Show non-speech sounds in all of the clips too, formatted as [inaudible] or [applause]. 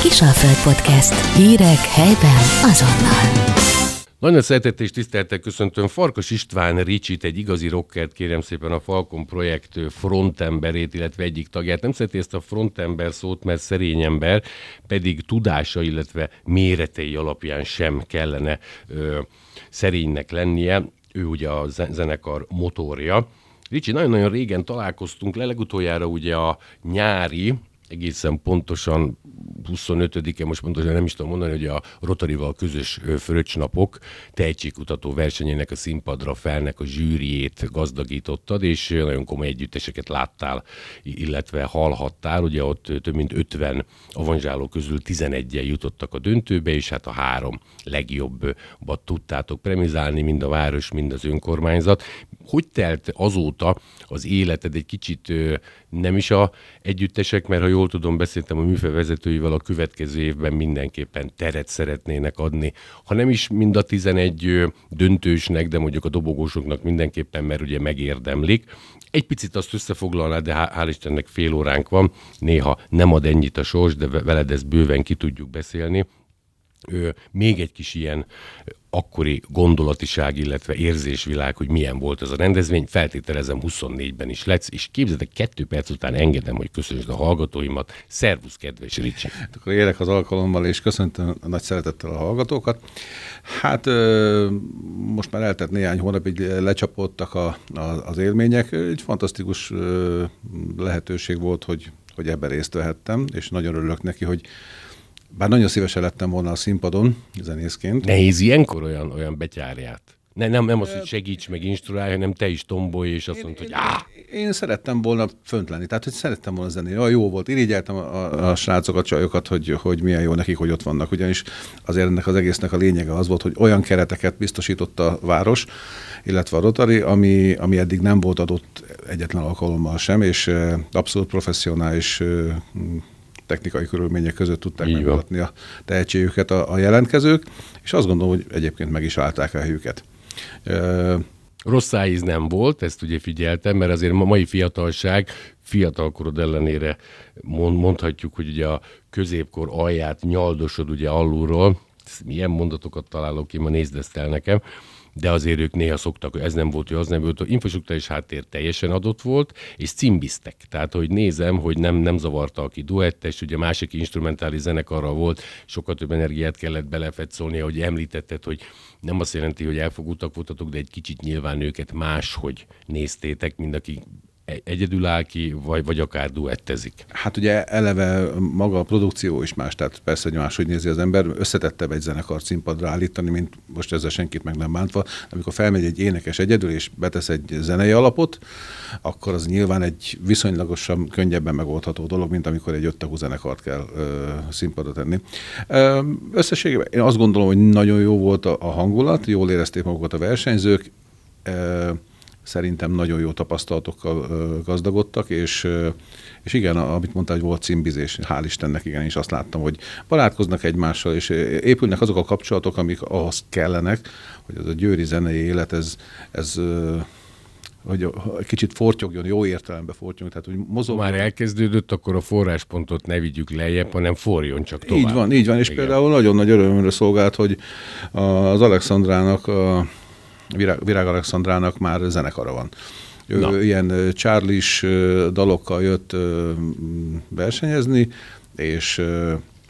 Kisalföld Podcast. Hírek helyben azonnal. Nagyon szeretettel és tiszteltel köszöntöm Farkas István Ricsit, egy igazi rockert kérem szépen a Falcon projekt frontemberét, illetve egyik tagját. Nem szereti ezt a frontember szót, mert szerény ember, pedig tudása, illetve méretei alapján sem kellene ö, szerénynek lennie. Ő ugye a zenekar motorja. Ricsi, nagyon-nagyon régen találkoztunk le, legutoljára ugye a nyári egészen pontosan 25-e, most pontosan nem is tudom mondani, hogy a Rotarival közös fröccsnapok tehetségkutató versenyének a színpadra felnek a zsűriét gazdagítottad, és nagyon komoly együtteseket láttál, illetve hallhattál. Ugye ott több mint 50 avanzsáló közül 11-en jutottak a döntőbe, és hát a három legjobbat tudtátok premizálni, mind a város, mind az önkormányzat. Hogy telt azóta az életed egy kicsit nem is a együttesek, mert ha jól tudom, beszéltem a műfaj vezetőivel, a következő évben mindenképpen teret szeretnének adni. Ha nem is mind a 11 döntősnek, de mondjuk a dobogósoknak mindenképpen, mert ugye megérdemlik. Egy picit azt összefoglalnád, de hál' Istennek fél óránk van, néha nem ad ennyit a sors, de veled ezt bőven ki tudjuk beszélni ő, még egy kis ilyen akkori gondolatiság, illetve érzésvilág, hogy milyen volt ez a rendezvény. Feltételezem 24-ben is lesz, és képzeljétek, kettő perc után engedem, hogy köszönjük a hallgatóimat. Szervusz, kedves Ricsi! Hát akkor élek az alkalommal, és köszöntöm a nagy szeretettel a hallgatókat. Hát most már eltett néhány így lecsapódtak a, a, az élmények. Egy fantasztikus lehetőség volt, hogy, hogy ebben részt vehettem, és nagyon örülök neki, hogy bár nagyon szívesen lettem volna a színpadon zenészként. Nehéz ilyenkor olyan, olyan betyárját? Ne, nem, nem az, hogy segíts meg, instruálj, hanem te is tombolj, és azt mondod, hogy áh! Én szerettem volna fönt lenni, tehát hogy szerettem volna zenélni. Olyan jó volt, irigyeltem a, a srácokat, csajokat, hogy, hogy milyen jó nekik, hogy ott vannak. Ugyanis azért ennek az egésznek a lényege az volt, hogy olyan kereteket biztosított a város, illetve a Rotary, ami, ami eddig nem volt adott egyetlen alkalommal sem, és abszolút professzionális technikai körülmények között tudták megmutatni a tehetségüket a, a jelentkezők, és azt gondolom, hogy egyébként meg is állták a helyüket. Rossz íz nem volt, ezt ugye figyeltem, mert azért a mai fiatalság fiatalkorod ellenére mond, mondhatjuk, hogy ugye a középkor alját nyaldosod ugye alulról, milyen mondatokat találok ki, ma nézd ezt el nekem, de azért ők néha szoktak, hogy ez nem volt, hogy az nem volt, hogy infrastruktúrális háttér teljesen adott volt, és cimbiztek. Tehát, hogy nézem, hogy nem, nem zavarta, aki duettes, ugye másik instrumentális zenekarra volt, sokkal több energiát kellett belefetszolni, hogy említetted, hogy nem azt jelenti, hogy elfogultak voltatok, de egy kicsit nyilván őket máshogy néztétek, mint akik egyedül áll ki, vagy, vagy akár duettezik? Hát ugye eleve maga a produkció is más, tehát persze hogy máshogy nézi az ember. Összetettebb egy zenekar színpadra állítani, mint most ezzel senkit meg nem bántva. Amikor felmegy egy énekes egyedül, és betesz egy zenei alapot, akkor az nyilván egy viszonylagosan könnyebben megoldható dolog, mint amikor egy öttagú zenekart kell ö, színpadra tenni. összességében én azt gondolom, hogy nagyon jó volt a, a hangulat, jól érezték magukat a versenyzők, ö, szerintem nagyon jó tapasztalatokkal gazdagodtak, és, és igen, amit mondtál, hogy volt címbizés, hál' Istennek igen, és azt láttam, hogy barátkoznak egymással, és épülnek azok a kapcsolatok, amik ahhoz kellenek, hogy az a győri zenei élet, ez, ez hogy kicsit fortyogjon, jó értelemben fortyogjon, tehát hogy mozog. Már elkezdődött, akkor a forráspontot ne vigyük lejjebb, hanem forjon csak tovább. Így van, így van, és Igen. például nagyon nagy örömömre szolgált, hogy az Alexandrának a Virág, Virág Alexandrának már zenekara van. Ő Na. ilyen Charlie-s dalokkal jött versenyezni, és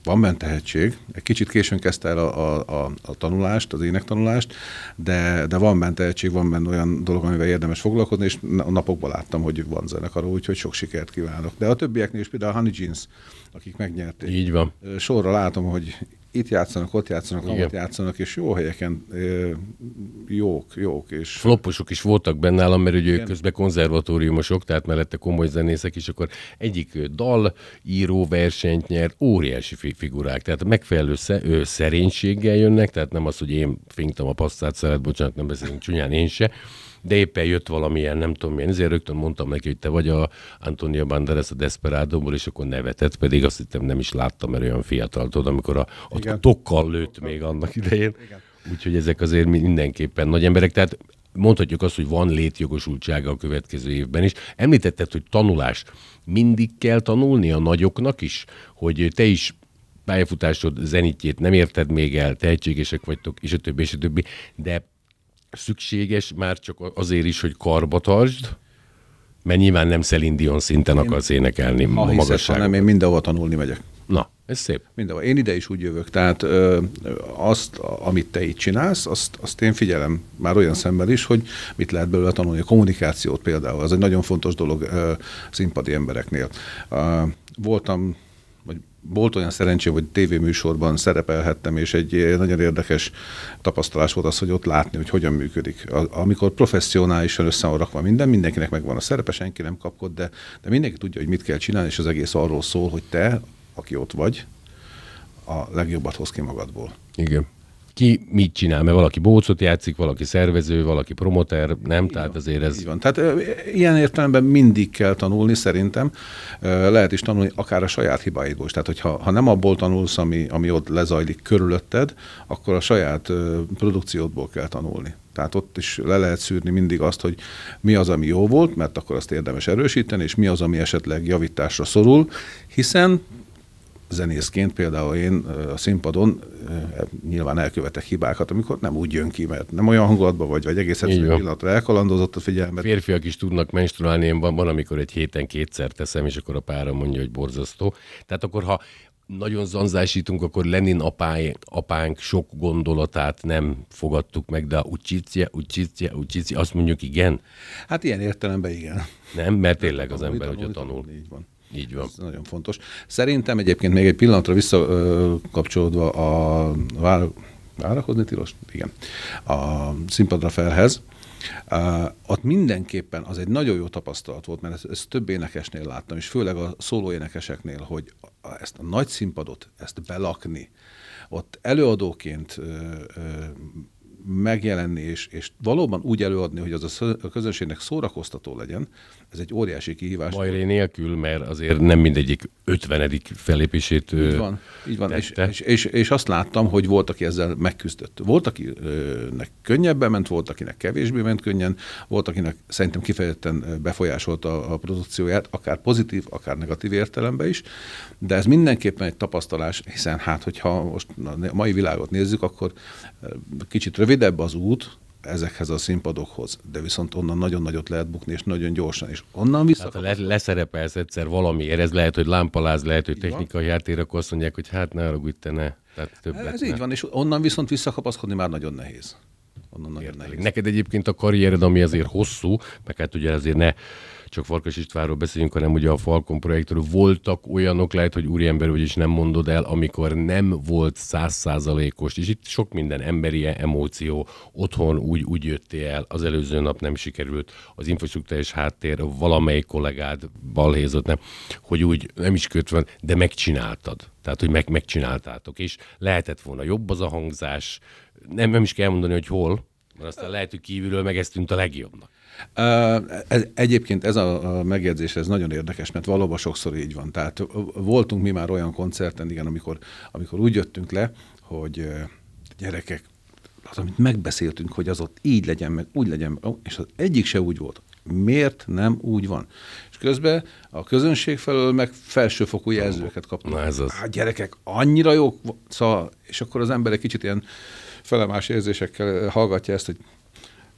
van bent tehetség, egy kicsit későn kezdte el a, a, a, a tanulást, az énektanulást, de, de van bent tehetség, van bent olyan dolog, amivel érdemes foglalkozni, és a napokban láttam, hogy van zenekaró, úgyhogy sok sikert kívánok. De a többieknél is például a Honey Jeans, akik megnyerték. Így van. Sorra látom, hogy itt játszanak, ott játszanak, Igen. ott játszanak, és jó helyeken jók, jók. És... Flopposok is voltak benne nálam, mert ugye ők közben konzervatóriumosok, tehát mellette komoly zenészek, és akkor egyik dal író versenyt nyert, óriási figurák, tehát megfelelő sze, ő szerénységgel jönnek, tehát nem az, hogy én fingtam a passzát szeret, bocsánat, nem beszélünk csúnyán én se, de éppen jött valamilyen, nem tudom milyen, ezért rögtön mondtam neki, hogy te vagy a Antonia Banderas a Desperádomból, és akkor nevetett, pedig azt hittem nem is láttam, mert olyan fiatal, tudod, amikor a, a, a tokkal lőtt Igen. még annak idején. Úgyhogy ezek azért mindenképpen nagy emberek. Tehát mondhatjuk azt, hogy van létjogosultsága a következő évben is. Említetted, hogy tanulás. Mindig kell tanulni a nagyoknak is, hogy te is pályafutásod zenitjét nem érted még el, tehetségesek vagytok, és a többi, és a többi, de szükséges már csak azért is, hogy karba tartsd, mert nyilván nem Szelindion szinten én akarsz énekelni ha magasságot. Nem, én mindenhova tanulni megyek. Na, ez szép. Mindenhova. Én ide is úgy jövök, tehát ö, azt, amit te itt csinálsz, azt, azt én figyelem már olyan szemben is, hogy mit lehet belőle tanulni. A kommunikációt például, az egy nagyon fontos dolog ö, színpadi embereknél. Ö, voltam volt olyan szerencsém, hogy tévéműsorban szerepelhettem, és egy nagyon érdekes tapasztalás volt az, hogy ott látni, hogy hogyan működik. Amikor professzionálisan össze van rakva minden, mindenkinek megvan a szerepe, senki nem kapkod, de, de mindenki tudja, hogy mit kell csinálni, és az egész arról szól, hogy te, aki ott vagy, a legjobbat hoz ki magadból. Igen ki mit csinál, mert valaki bócot játszik, valaki szervező, valaki promoter, nem? Így Tehát van, azért ez... Így van. Tehát ilyen értelemben mindig kell tanulni szerintem. lehet is tanulni akár a saját hibáidból is. Tehát hogyha ha nem abból tanulsz, ami, ami ott lezajlik körülötted, akkor a saját produkciódból kell tanulni. Tehát ott is le lehet szűrni mindig azt, hogy mi az, ami jó volt, mert akkor azt érdemes erősíteni, és mi az, ami esetleg javításra szorul, hiszen zenészként például én a színpadon nyilván elkövetek hibákat, amikor nem úgy jön ki, mert nem olyan hangulatban vagy, vagy egész egyszerűen pillanatra elkalandozott a figyelmet. férfiak is tudnak menstruálni, én van, van, amikor egy héten kétszer teszem, és akkor a párom mondja, hogy borzasztó. Tehát akkor, ha nagyon zanzásítunk, akkor Lenin apáj, apánk sok gondolatát nem fogadtuk meg, de a ucsicje, ucsicje, ucsicje, azt mondjuk igen? Hát ilyen értelemben igen. Nem, mert tényleg hát, az ember, hogy a tanul. Így van. Így van. Ez nagyon fontos. Szerintem egyébként még egy pillanatra visszakapcsolódva a vár... várakozni tilos? Igen. A színpadra felhez. Uh, ott mindenképpen az egy nagyon jó tapasztalat volt, mert ezt, ezt több énekesnél láttam, és főleg a énekeseknél, hogy ezt a nagy színpadot, ezt belakni, ott előadóként uh, uh, megjelenni és, és valóban úgy előadni, hogy az a közönségnek szórakoztató legyen, ez egy óriási kihívás. Bajré nélkül, mert azért nem mindegyik 50. felépését. Így van, így van. És, és, és, és azt láttam, hogy volt, aki ezzel megküzdött. Volt, akinek könnyebben ment, volt, akinek kevésbé ment könnyen, volt, akinek szerintem kifejezetten befolyásolta a produkcióját, akár pozitív, akár negatív értelemben is, de ez mindenképpen egy tapasztalás, hiszen hát, hogyha most a mai világot nézzük, akkor kicsit rövid rövidebb az út ezekhez a színpadokhoz, de viszont onnan nagyon nagyot lehet bukni, és nagyon gyorsan, és onnan vissza. Hát, leszerepelsz egyszer valamiért, ez lehet, hogy lámpaláz, lehet, hogy technikai jártér, akkor azt mondják, hogy hát ne arra, te ne. Tehát többet ez ne. így van, és onnan viszont visszakapaszkodni már nagyon nehéz onnan nagyon Értelek. nehéz. Neked egyébként a karriered, ami azért hosszú, meg hát ugye azért ne csak Farkas Istvánról beszéljünk, hanem ugye a Falcon projektről voltak olyanok, lehet, hogy úriember vagy nem mondod el, amikor nem volt százszázalékos, és itt sok minden emberi emóció, otthon úgy, úgy jöttél el, az előző nap nem sikerült, az infrastruktúrás háttér, valamelyik kollégád balhézott, nem, hogy úgy nem is kötve, de megcsináltad. Tehát, hogy meg, megcsináltátok, és lehetett volna jobb az a hangzás, nem, nem is kell mondani, hogy hol, mert aztán lehet, hogy kívülről meg ez tűnt a legjobbnak. egyébként ez a, megjegyzés, ez nagyon érdekes, mert valóban sokszor így van. Tehát voltunk mi már olyan koncerten, igen, amikor, amikor úgy jöttünk le, hogy gyerekek, az, amit megbeszéltünk, hogy az ott így legyen, meg úgy legyen, és az egyik se úgy volt. Miért nem úgy van? És közben a közönség felől meg felsőfokú jelzőket kaptunk. Na ez az. Hát gyerekek, annyira jók, szóval, és akkor az emberek kicsit ilyen felemás érzésekkel eh, hallgatja ezt, hogy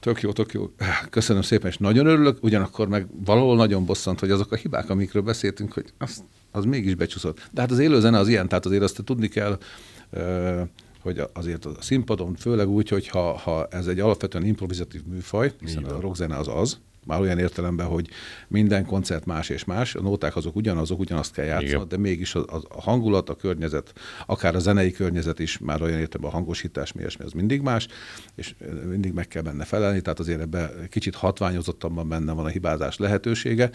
tök jó, tök jó, köszönöm szépen, és nagyon örülök, ugyanakkor meg valahol nagyon bosszant, hogy azok a hibák, amikről beszéltünk, hogy az, az mégis becsúszott. De hát az zene az ilyen, tehát azért azt tudni kell, eh, hogy azért a színpadon, főleg úgy, hogy ha, ha ez egy alapvetően improvizatív műfaj, hiszen a rockzene az az, már olyan értelemben, hogy minden koncert más és más, a nóták azok ugyanazok, ugyanazt kell játszani, Igen. de mégis a, a hangulat, a környezet, akár a zenei környezet is, már olyan értelemben a hangosítás, mi ilyesmi, az mindig más, és mindig meg kell benne felelni, tehát azért ebbe kicsit hatványozottabban benne van a hibázás lehetősége.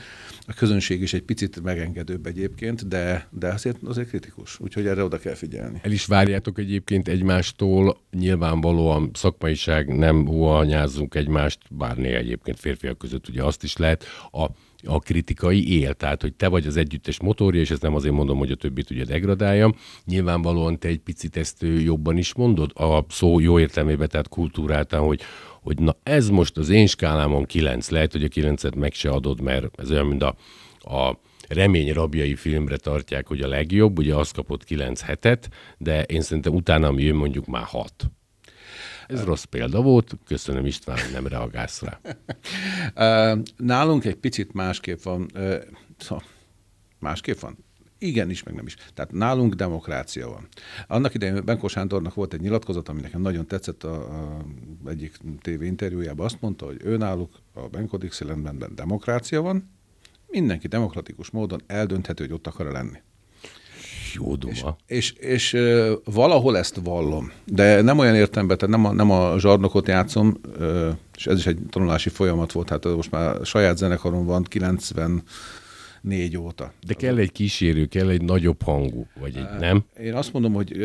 A közönség is egy picit megengedőbb egyébként, de, de azért, azért kritikus, úgyhogy erre oda kell figyelni. El is várjátok egyébként egymástól, nyilvánvalóan szakmaiság, nem huhanyázzunk egymást, bár egyébként férfiak között között. Ugye azt is lehet a a kritikai él. Tehát, hogy te vagy az együttes motorja, és ezt nem azért mondom, hogy a többit ugye degradáljam. Nyilvánvalóan te egy picit ezt jobban is mondod, a szó jó értelmében, tehát kultúráltan, hogy, hogy na ez most az én skálámon kilenc, lehet, hogy a kilencet meg se adod, mert ez olyan, mint a, a remény rabjai filmre tartják, hogy a legjobb, ugye azt kapott 9 hetet, de én szerintem utána, ami jön, mondjuk már 6. Ez rossz példa volt, köszönöm István, hogy nem reagálsz rá. [laughs] Nálunk egy picit másképp van, szóval másképp van? Igen is, meg nem is. Tehát nálunk demokrácia van. Annak idején Benko Sándornak volt egy nyilatkozat, ami nekem nagyon tetszett a, a egyik interjújában. Azt mondta, hogy ő náluk a benko Dixielandben demokrácia van, mindenki demokratikus módon eldönthető, hogy ott akar lenni jó duma. És, és, és valahol ezt vallom, de nem olyan értemben, tehát nem a, nem a zsarnokot játszom, és ez is egy tanulási folyamat volt, hát most már saját zenekarom van 90 négy óta. De kell egy kísérő, kell egy nagyobb hangú, vagy egy nem? Én azt mondom, hogy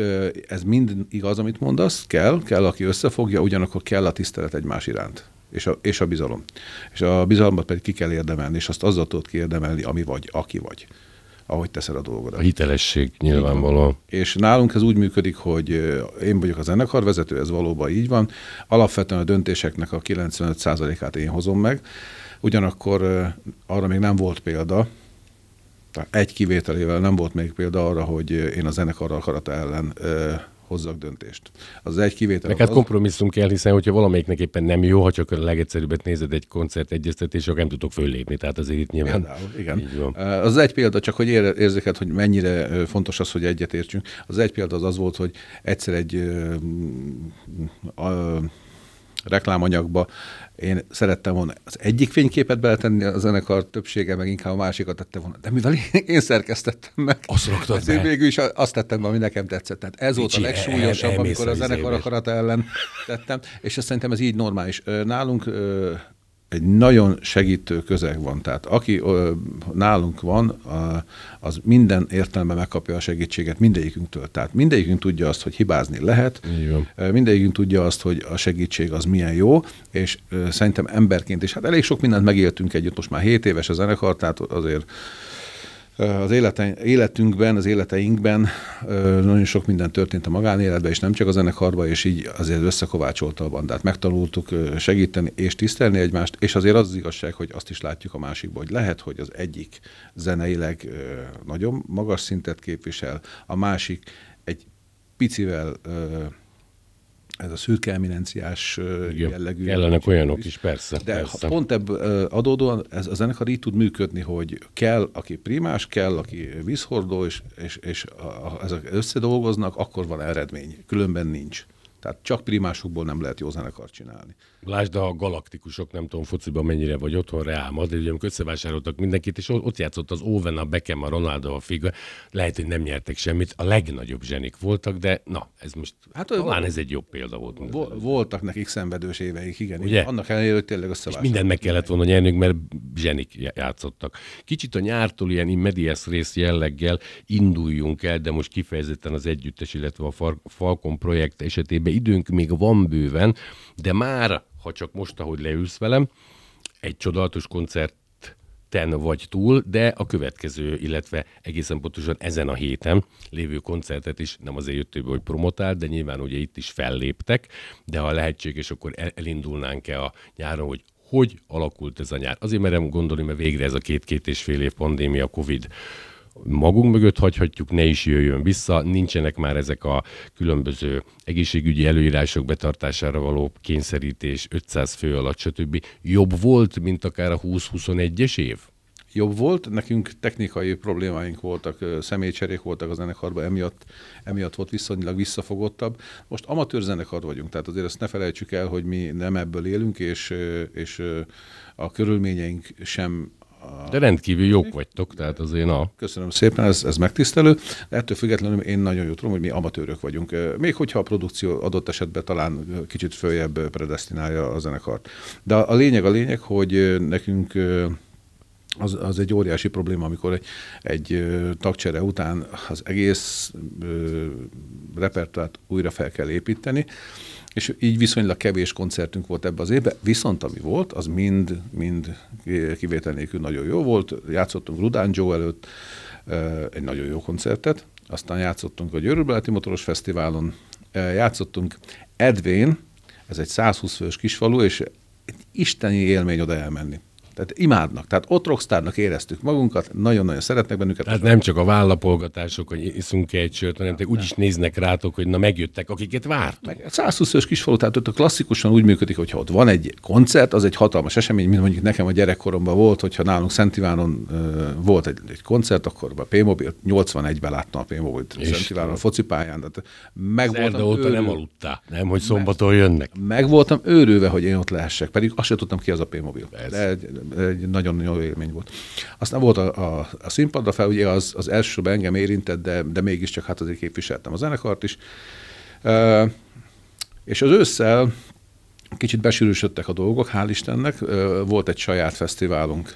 ez mind igaz, amit mondasz, kell, kell, aki összefogja, ugyanakkor kell a tisztelet egymás iránt. És a, és a bizalom. És a bizalmat pedig ki kell érdemelni, és azt azzal tudod kiérdemelni, ami vagy, aki vagy ahogy teszed a dolgodat. A hitelesség nyilvánvalóan. És nálunk ez úgy működik, hogy én vagyok a zenekarvezető, ez valóban így van. Alapvetően a döntéseknek a 95%-át én hozom meg, ugyanakkor arra még nem volt példa, tehát egy kivételével nem volt még példa arra, hogy én a zenekarral akarata ellen hozzak döntést. Az egy kivétel. Meg hát az... kompromisszum kell, hiszen hogyha valamelyiknek éppen nem jó, ha csak a legegyszerűbbet nézed egy koncert, egyeztetés, akkor nem tudok föllépni. Tehát azért itt nyilván. Például, igen. Az egy példa, csak hogy érzéket, hogy mennyire fontos az, hogy egyetértsünk. Az egy példa az az volt, hogy egyszer egy a, a, reklámanyagba. Én szerettem volna az egyik fényképet beletenni, a zenekar többsége meg inkább a másikat tette volna. De mivel én szerkesztettem meg, azt raktad ezért végül is azt tettem be, ami nekem tetszett. Tehát ez volt a legsúlyosabb, amikor a zenekar akarata ellen tettem, és azt szerintem ez így normális. Nálunk egy nagyon segítő közeg van. Tehát aki ö, nálunk van, az minden értelemben megkapja a segítséget mindegyikünktől. Tehát mindegyikünk tudja azt, hogy hibázni lehet, mindegyikünk tudja azt, hogy a segítség az milyen jó, és ö, szerintem emberként is, hát elég sok mindent megéltünk együtt, most már 7 éves a zenekar, tehát azért az élete, életünkben, az életeinkben nagyon sok minden történt a magánéletben, és nem csak a zenekarban, és így azért összekovácsolta a bandát. Megtanultuk segíteni és tisztelni egymást, és azért az, az igazság, hogy azt is látjuk a másikban, hogy lehet, hogy az egyik zeneileg nagyon magas szintet képvisel, a másik egy picivel ez a szürke eminenciás Igen, jellegű. Ellenek olyanok is, persze. De persze. pont ebből adódóan ez, a zenekar így tud működni, hogy kell, aki primás, kell, aki vízhordó, és, és, és a, ezek összedolgoznak, akkor van eredmény, különben nincs. Tehát csak primásokból nem lehet jó zenekar csinálni. Lásd a galaktikusok, nem tudom fociban mennyire vagy otthon, Real Madrid, ugye amikor összevásároltak mindenkit, és ott játszott az Owen, a Beckham, a Ronaldo, a Figa, lehet, hogy nem nyertek semmit, a legnagyobb zsenik voltak, de na, ez most, hát talán ez egy jobb példa volt. Vo- voltak nekik szenvedős éveik, igen. Ugye? Annak ellenére, hogy tényleg összevásároltak. És mindent meg kellett volna nyernünk, mert zsenik játszottak. Kicsit a nyártól ilyen immediás rész jelleggel induljunk el, de most kifejezetten az együttes, illetve a Falcon projekt esetében időnk még van bőven, de már ha csak most, ahogy leülsz velem, egy csodálatos koncert ten vagy túl, de a következő, illetve egészen pontosan ezen a héten lévő koncertet is, nem azért jött hogy promotál, de nyilván ugye itt is felléptek, de ha lehetséges, akkor elindulnánk-e a nyáron, hogy hogy alakult ez a nyár? Azért merem gondolni, mert végre ez a két-két és fél év pandémia, Covid magunk mögött hagyhatjuk, ne is jöjjön vissza, nincsenek már ezek a különböző egészségügyi előírások betartására való kényszerítés 500 fő alatt, stb. Jobb volt, mint akár a 20-21-es év? jobb volt. Nekünk technikai problémáink voltak, személycserék voltak az zenekarban, emiatt, emiatt volt viszonylag visszafogottabb. Most amatőr zenekar vagyunk, tehát azért ezt ne felejtsük el, hogy mi nem ebből élünk, és, és a körülményeink sem a... De rendkívül jók vagytok, tehát az én a... Köszönöm szépen, ez, ez megtisztelő. De ettől függetlenül én nagyon jól tudom, hogy mi amatőrök vagyunk. Még hogyha a produkció adott esetben talán kicsit följebb predestinálja a zenekart. De a lényeg a lényeg, hogy nekünk az, az egy óriási probléma, amikor egy, egy tagcsere után az egész repertoárt újra fel kell építeni, és így viszonylag kevés koncertünk volt ebbe az évben, viszont ami volt, az mind, mind kivétel nélkül nagyon jó volt. Játszottunk Rudán Joe előtt egy nagyon jó koncertet, aztán játszottunk a Győrűbeleti Motoros Fesztiválon, játszottunk Edvén, ez egy 120 fős kisfalu, és egy isteni élmény oda elmenni. Tehát imádnak. Tehát ott rockstárnak éreztük magunkat, nagyon-nagyon szeretnek bennünket. Tehát nem csak a vállapolgatások, hogy iszunk egy sört, hanem te úgy is néznek rátok, hogy na megjöttek, akiket várt. 120 ös kisfalu, tehát ott klasszikusan úgy működik, ha ott van egy koncert, az egy hatalmas esemény, mint mondjuk nekem a gyerekkoromban volt, hogyha nálunk Szent Ivánon uh, volt egy, egy koncert, akkor a P-mobil, 81-ben láttam a p mobil Szent Ivánon a focipályán. Tehát meg voltam óta őrül... nem aludtál, nem, hogy szombaton jönnek. Meg voltam őrülve, hogy én ott lehessek, pedig azt sem tudtam ki az a P-mobil egy nagyon jó élmény volt. Aztán volt a, a, a színpadra fel, ugye az, az elsőben engem érintett, de, de mégiscsak hát azért képviseltem a zenekart is. E, és az ősszel kicsit besűrűsödtek a dolgok, hál' Istennek. E, volt egy saját fesztiválunk,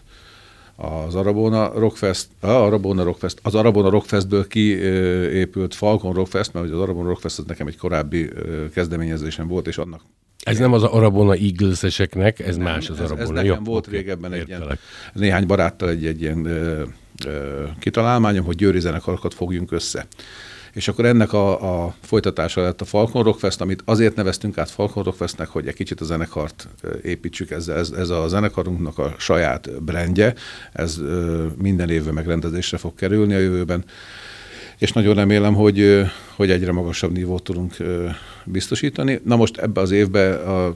az Arabona Rockfest, a Arabona Rockfest, az Arabona Rockfestből kiépült Falcon Rockfest, mert az Arabona Rockfest az nekem egy korábbi kezdeményezésem volt, és annak ez nem az Arabona Eagles-eseknek, ez nem, más az ez, Arabona. Ez nekem Jó, volt okay, régebben egy ilyen, néhány baráttal egy, egy ilyen ö, ö, kitalálmányom, hogy győri zenekarokat fogjunk össze. És akkor ennek a, a folytatása lett a Falcon Rock Fest, amit azért neveztünk át Falcon Rock Festnek, hogy egy kicsit a zenekart építsük, ez, ez, ez a zenekarunknak a saját brendje, ez ö, minden évben megrendezésre fog kerülni a jövőben, és nagyon remélem, hogy, hogy egyre magasabb nívót tudunk biztosítani. Na most ebbe az évben a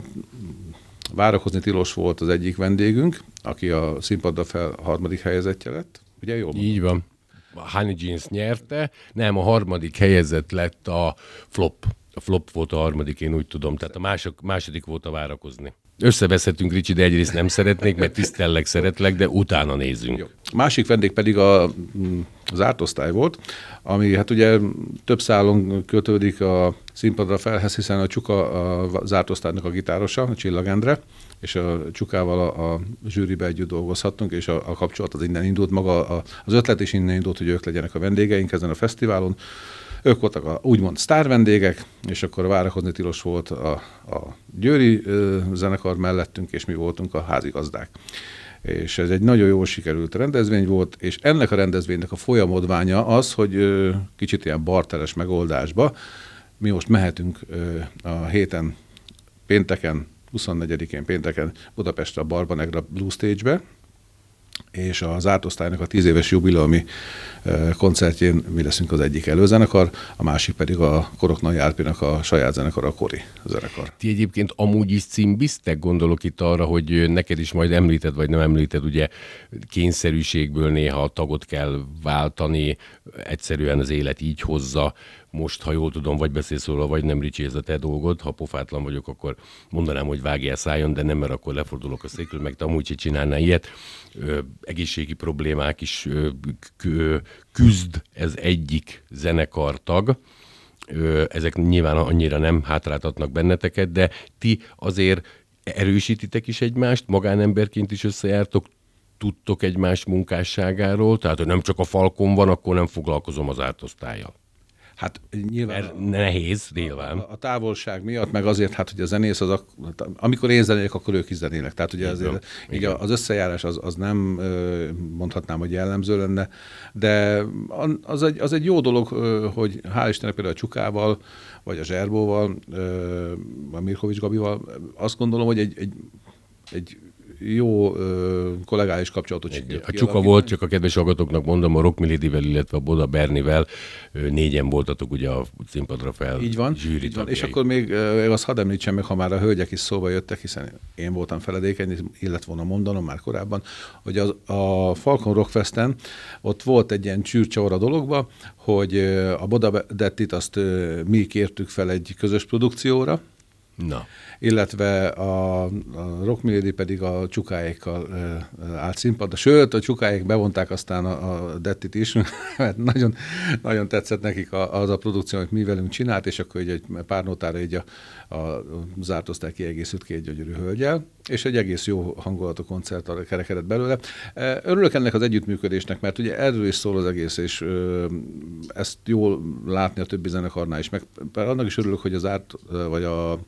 várakozni tilos volt az egyik vendégünk, aki a színpadra fel harmadik helyezettje lett. Ugye jó? Így van. A Honey Jeans nyerte, nem, a harmadik helyezett lett a flop. A flop volt a harmadik, én úgy tudom, tehát a mások, második volt a várakozni. Összeveszhetünk, Ricsi, de egyrészt nem szeretnék, mert tisztellek, szeretlek, de utána nézünk. Jó. Másik vendég pedig a, mm, az ártosztály volt, ami hát ugye több szálon kötődik a színpadra felhez, hiszen a Csuka az ártosztálynak a gitárosa, a csilla Gendre és a Csukával a, a zsűribe együtt dolgozhattunk, és a, a kapcsolat az innen indult maga, a, az ötlet is innen indult, hogy ők legyenek a vendégeink ezen a fesztiválon. Ők voltak a úgymond sztár vendégek, és akkor várakozni tilos volt a, a Győri ö, zenekar mellettünk, és mi voltunk a házigazdák. És ez egy nagyon jól sikerült rendezvény volt, és ennek a rendezvénynek a folyamodványa az, hogy ö, kicsit ilyen barteres megoldásba, mi most mehetünk ö, a héten, pénteken, 24-én pénteken Budapestre a Barbanegra Blue Stage-be, és az átosztálynak a tíz éves jubileumi koncertjén mi leszünk az egyik előzenekar, a másik pedig a Nagy Árpinak a saját zenekar, a Kori zenekar. Ti egyébként amúgy is címbiztek, gondolok itt arra, hogy neked is majd említed, vagy nem említed, ugye kényszerűségből néha a tagot kell váltani, egyszerűen az élet így hozza, most, ha jól tudom, vagy beszélsz róla, vagy nem Ricsi, ez a te dolgod. Ha pofátlan vagyok, akkor mondanám, hogy vágjál szájon, de nem, mert akkor lefordulok a székről, meg te amúgy se csinálná ilyet. Ö, egészségi problémák is ö, ö, küzd, ez egyik zenekartag. Ö, ezek nyilván annyira nem hátráltatnak benneteket, de ti azért erősítitek is egymást, magánemberként is összejártok, tudtok egymás munkásságáról, tehát hogy nem csak a falkon van, akkor nem foglalkozom az átosztályjal. Hát nyilván... Mert nehéz, nyilván. A, a, távolság miatt, meg azért, hát, hogy a zenész, az hát, amikor én zenélek akkor ők is zenélek, Tehát ugye azért, Igen. így az összejárás az, az nem mondhatnám, hogy jellemző lenne, de az egy, az egy jó dolog, hogy hál' Istennek például a Csukával, vagy a Zserbóval, a Mirkovics Gabival, azt gondolom, hogy egy, egy, egy jó ö, kollégális kapcsolatot sikerült. A Csuka volt, csak a kedves hallgatóknak mondom, a Rockmilidivel, illetve a Boda Bernivel négyen voltatok ugye a színpadra fel. Így van. így van. És akkor még azt hadd említsem meg, ha már a hölgyek is szóba jöttek, hiszen én voltam feledékeny, illetve volna mondanom már korábban, hogy az, a Falcon Rockfesten ott volt egy ilyen csűrcsavar a dologba, hogy a Boda Dettit azt mi kértük fel egy közös produkcióra, Na. No illetve a, a Rockmillédi pedig a csukáékkal állt színpadra. Sőt, a csukáék bevonták aztán a, a Dettit is, [laughs] mert nagyon, nagyon tetszett nekik az a produkció, amit mi velünk csinált, és akkor egy pár notára így a, a zárt osztály kiegészült egy gyönyörű hölgyel, és egy egész jó hangulatú koncert kerekedett belőle. Örülök ennek az együttműködésnek, mert ugye erről is szól az egész, és ezt jól látni a többi zenekarnál is, meg annak is örülök, hogy az árt, vagy a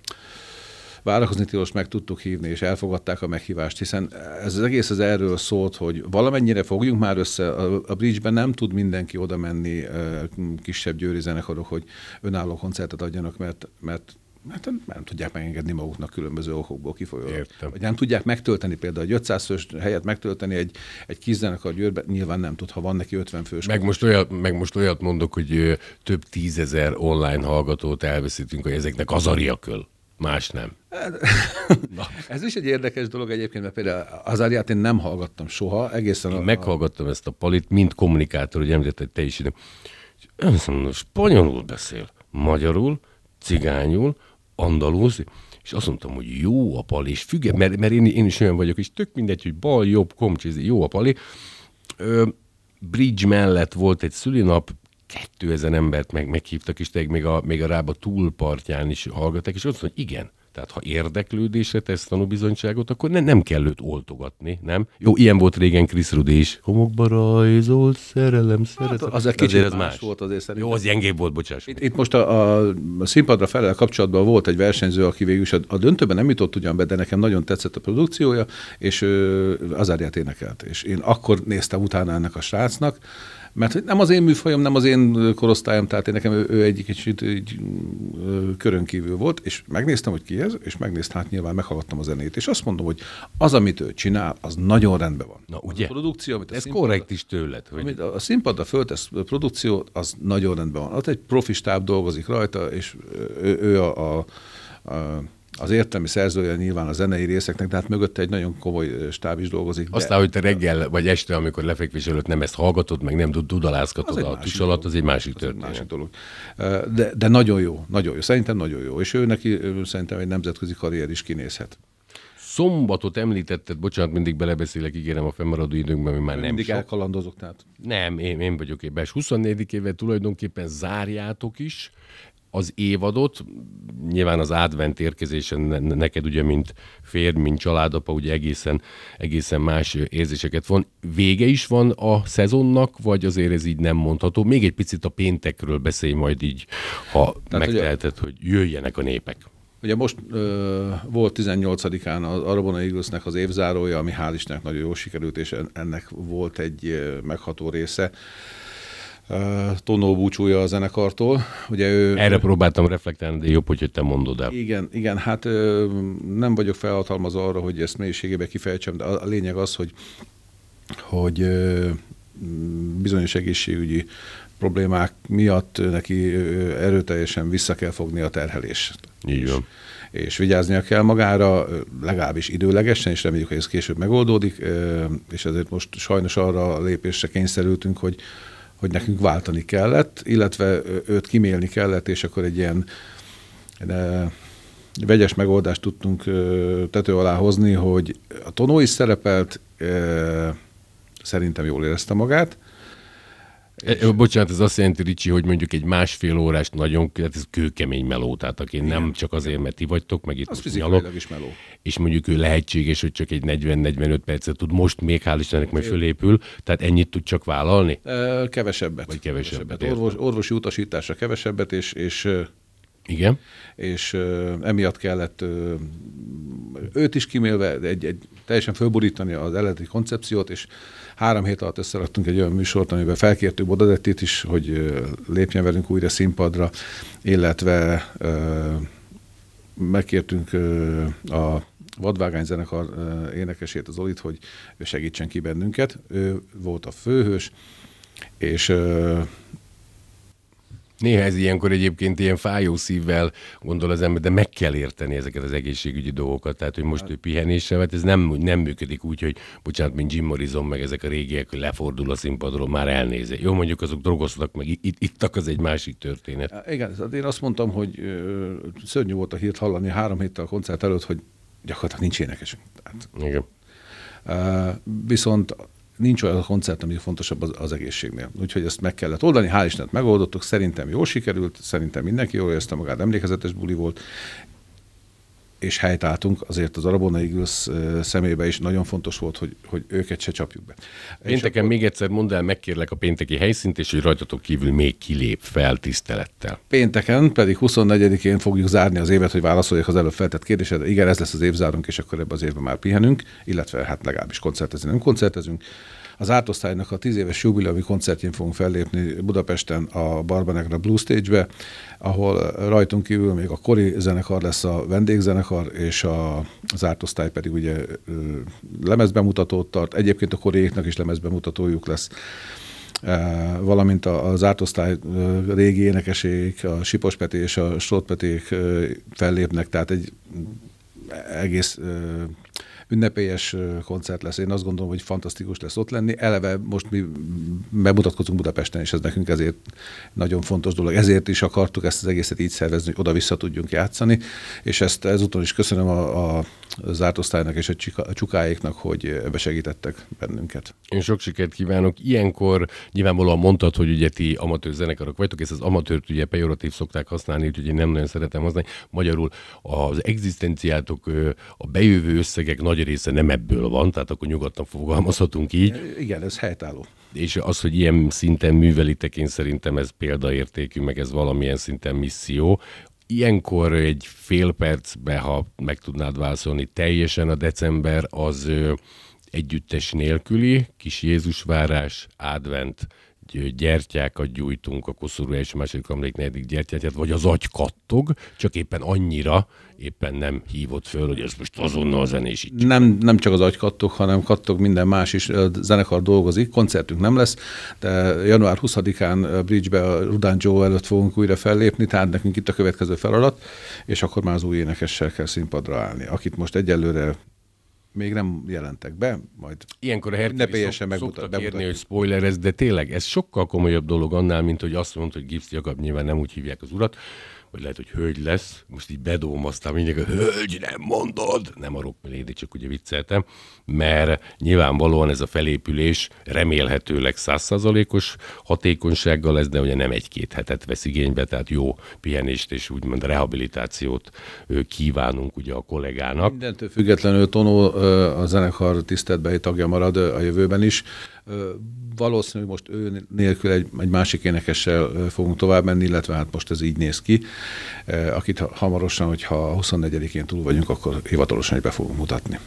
várakozni tilos meg tudtuk hívni, és elfogadták a meghívást, hiszen ez az egész az erről szólt, hogy valamennyire fogjunk már össze, a, a Bridge-ben nem tud mindenki oda menni kisebb győri zenekarok, hogy önálló koncertet adjanak, mert, mert Hát nem tudják megengedni maguknak különböző okokból kifolyólag. Értem. Vagy nem tudják megtölteni például egy 500 fős helyet megtölteni egy, egy kiszenekar győrbe, nyilván nem tud, ha van neki 50 fős. Meg most, olyat, meg most olyat mondok, hogy több tízezer online hallgatót elveszítünk, hogy ezeknek az a riakül más nem. Hát, [laughs] Na. Ez is egy érdekes dolog egyébként, mert például az Ariát én nem hallgattam soha, egészen... Én a... meghallgattam ezt a palit, mint kommunikátor, hogy említetted te is ide. mondom, spanyolul beszél, magyarul, cigányul, andalúz, és azt mondtam, hogy jó a pali, és függ, mert, mert én, én is olyan vagyok, és tök mindegy, hogy bal, jobb, komcsiz, jó a pali. Ö, Bridge mellett volt egy szülinap, 2000 embert meg, meghívtak, és tényleg még a, még a Rába túlpartján is hallgatták, és azt mondja, hogy igen, tehát ha érdeklődésre tesz tanúbizonyságot, akkor ne, nem kell őt oltogatni, nem? Jó, ilyen volt régen Krisz Rudi is. Homokba rajzolt, szerelem, szeretem. Hát, az egy kicsit az más, volt azért szerintem. Jó, az gyengébb volt, bocsáss. Itt, itt most a, a, a színpadra felel kapcsolatban volt egy versenyző, aki végül is a, a döntőben nem jutott ugyan be, de nekem nagyon tetszett a produkciója, és ő, az árját énekelt. És én akkor néztem utána ennek a srácnak, mert nem az én műfajom, nem az én korosztályom, tehát én nekem ő, ő egyik kicsit egy, körön kívül volt, és megnéztem, hogy ki ez, és megnéztem, hát nyilván meghallgattam a zenét, és azt mondom, hogy az, amit ő csinál, az nagyon rendben van. Na ugye? a produkció, amit a ez korrekt is tőled. Hogy... Amit a színpadra föltesz produkció, az nagyon rendben van. Ott egy profi stáb dolgozik rajta, és ő, ő a, a, a az értelmi szerzője nyilván a zenei részeknek, tehát mögötte egy nagyon komoly stáb is dolgozik. Aztán, de... hogy te reggel vagy este, amikor lefekvés előtt nem ezt hallgatod, meg nem tud az a tus alatt, az egy másik történet. Másik dolog. De, de nagyon jó, nagyon jó. Szerintem nagyon jó. És ő neki szerintem egy nemzetközi karrier is kinézhet. Szombatot említetted, bocsánat, mindig belebeszélek, ígérem a fennmaradó időnkben, mi már nem Mindig sok. elkalandozok, tehát. Nem, én, én vagyok éves. 24 éve tulajdonképpen zárjátok is az évadot. Nyilván az advent érkezése neked ugye, mint férj, mint családapa, ugye egészen, egészen más érzéseket van. Vége is van a szezonnak, vagy azért ez így nem mondható? Még egy picit a péntekről beszélj majd így, ha Tehát megteheted, ugye... hogy jöjjenek a népek. Ugye most ö, volt 18-án az Arabona Eaglesnek az évzárója, ami hál' Istennek nagyon jól sikerült, és ennek volt egy megható része. Tonó búcsúja a zenekartól. Ugye ő... Erre próbáltam reflektálni, de jobb, hogy te mondod el. Igen, igen, hát nem vagyok felhatalmazva arra, hogy ezt mélységében kifejtsem, de a lényeg az, hogy, hogy bizonyos egészségügyi problémák miatt neki erőteljesen vissza kell fogni a terhelést. Így van. És, vigyáznia kell magára, legalábbis időlegesen, és reméljük, hogy ez később megoldódik, és ezért most sajnos arra a lépésre kényszerültünk, hogy hogy nekünk váltani kellett, illetve őt kimélni kellett, és akkor egy ilyen de vegyes megoldást tudtunk tető alá hozni, hogy a tonó is szerepelt, szerintem jól érezte magát, E, Bocsánat, ez azt jelenti, Ricsi, hogy mondjuk egy másfél órás nagyon, tehát ez kőkemény meló, tehát aki Igen. nem csak azért, mert ti vagytok, meg itt az most nyalok, is meló. és mondjuk ő lehetséges, hogy csak egy 40-45 percet tud, most még hál' Istennek majd fölépül, tehát ennyit tud csak vállalni? Kevesebbet. Vagy kevesebbet. kevesebbet. Orvos, orvosi utasításra kevesebbet, és, és igen. És ö, emiatt kellett ö, őt is kimélve egy, egy teljesen fölborítani az eredeti koncepciót, és Három hét alatt összeraktunk egy olyan műsort, amiben felkértük Bodadettit is, hogy lépjen velünk újra színpadra, illetve megkértünk a Vadvágány zenekar énekesét, az Olit, hogy segítsen ki bennünket. Ő volt a főhős, és Néha ez ilyenkor egyébként ilyen fájó szívvel gondol az ember, de meg kell érteni ezeket az egészségügyi dolgokat. Tehát, hogy most ő pihenése vett, ez nem, nem működik úgy, hogy bocsánat, mint Jim Morrison, meg ezek a régiek, hogy lefordul a színpadról, már elnézze. Jó, mondjuk azok drogoztak, meg itt, ittak, az egy másik történet. Igen, én azt mondtam, hogy ö, szörnyű volt a hírt hallani három héttel a koncert előtt, hogy gyakorlatilag nincs énekesünk. Tehát, Igen. Viszont nincs olyan koncert, ami fontosabb az, az egészségnél. Úgyhogy ezt meg kellett oldani, hál' Istennek megoldottuk, szerintem jól sikerült, szerintem mindenki jól érezte magát, emlékezetes buli volt, és helytáltunk, azért az Arabona Eagles szemébe is nagyon fontos volt, hogy, hogy őket se csapjuk be. Pénteken akkor... még egyszer mondd el, megkérlek a pénteki helyszínt, és hogy rajtatok kívül még kilép fel tisztelettel. Pénteken pedig 24-én fogjuk zárni az évet, hogy válaszoljak az előbb feltett kérdésedre. Igen, ez lesz az évzárunk, és akkor ebbe az évben már pihenünk, illetve hát legalábbis koncertezni, nem koncertezünk. Az átosztálynak a tíz éves jubileumi koncertjén fogunk fellépni Budapesten a Barbanegra Blue Stage-be, ahol rajtunk kívül még a kori zenekar lesz a vendégzenekar, és a, az átosztály pedig ugye lemezbemutatót tart. Egyébként a koriéknak is lemezbemutatójuk lesz valamint az átosztály régi énekesék, a Sipos Peti és a Strót Peti fellépnek, tehát egy egész ünnepélyes koncert lesz. Én azt gondolom, hogy fantasztikus lesz ott lenni. Eleve most mi bemutatkozunk Budapesten, és ez nekünk ezért nagyon fontos dolog. Ezért is akartuk ezt az egészet így szervezni, hogy oda-vissza tudjunk játszani, és ezt ezúton is köszönöm a, a zárt osztálynak és a, csika, a hogy ebbe segítettek bennünket. Én sok sikert kívánok. Ilyenkor nyilvánvalóan mondtad, hogy ugye ti amatőr zenekarok vagytok, ezt az amatőrt ugye pejoratív szokták használni, úgyhogy én nem nagyon szeretem használni. Magyarul az egzisztenciátok, a bejövő összegek nagy nagy része nem ebből van, tehát akkor nyugodtan fogalmazhatunk így. Igen, ez helytálló. És az, hogy ilyen szinten művelitek, én szerintem ez példaértékű, meg ez valamilyen szinten misszió. Ilyenkor egy fél percbe, ha meg tudnád válaszolni teljesen a december, az együttes nélküli, kis Jézusvárás, advent, hogy gyertyákat gyújtunk a koszorú első, második, harmadik, negyedik gyertyát, vagy az agy kattog, csak éppen annyira éppen nem hívott föl, hogy ez most azonnal zenésítsük. Nem, nem csak az agy kattog, hanem kattog minden más is. A zenekar dolgozik, koncertünk nem lesz, de január 20-án Bridgebe a Rudán Joe előtt fogunk újra fellépni, tehát nekünk itt a következő feladat, és akkor már az új énekessel kell színpadra állni, akit most egyelőre még nem jelentek be, majd Ilyenkor a herkül is szok, megmutat, bemutat, érni, hogy de tényleg ez sokkal komolyabb dolog annál, mint hogy azt mondta, hogy Gibbs Jakab nyilván nem úgy hívják az urat, hogy lehet, hogy hölgy lesz, most így aztán mindig, a hölgy nem mondod, nem a rockmilédi, csak ugye vicceltem, mert nyilvánvalóan ez a felépülés remélhetőleg százszázalékos hatékonysággal lesz, de ugye nem egy-két hetet vesz igénybe, tehát jó pihenést és úgymond rehabilitációt kívánunk ugye a kollégának. Mindentől függetlenül Tonó a zenekar tiszteletbeli tagja marad a jövőben is. Valószínűleg most ő nélkül egy, egy másik énekessel fogunk tovább menni, illetve hát most ez így néz ki, akit hamarosan, hogyha 24-én túl vagyunk, akkor hivatalosan egybe fogunk mutatni.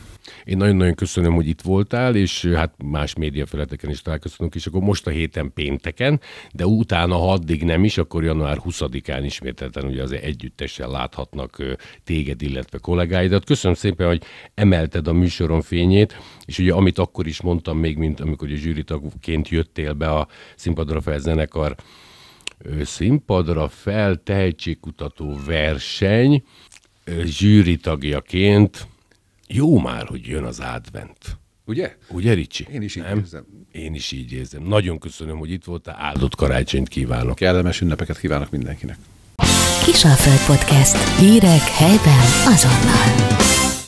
Én nagyon-nagyon köszönöm, hogy itt voltál, és hát más médiafeleteken is találkoztunk, és akkor most a héten pénteken, de utána addig nem is, akkor január 20-án ismételten ugye az együttesen láthatnak téged, illetve kollégáidat. Köszönöm szépen, hogy emelted a műsoron fényét, és ugye amit akkor is mondtam még, mint amikor a zsűritagként jöttél be a színpadra fel zenekar színpadra fel tehetségkutató verseny zsűri tagjaként jó már, hogy jön az advent. Ugye? Ugye, Ricsi? Én is így nem? érzem. Én is így érzem. Nagyon köszönöm, hogy itt voltál, áldott karácsonyt kívánok. Kellemes ünnepeket kívánok mindenkinek. Kisalföld Podcast. Hírek helyben azonnal.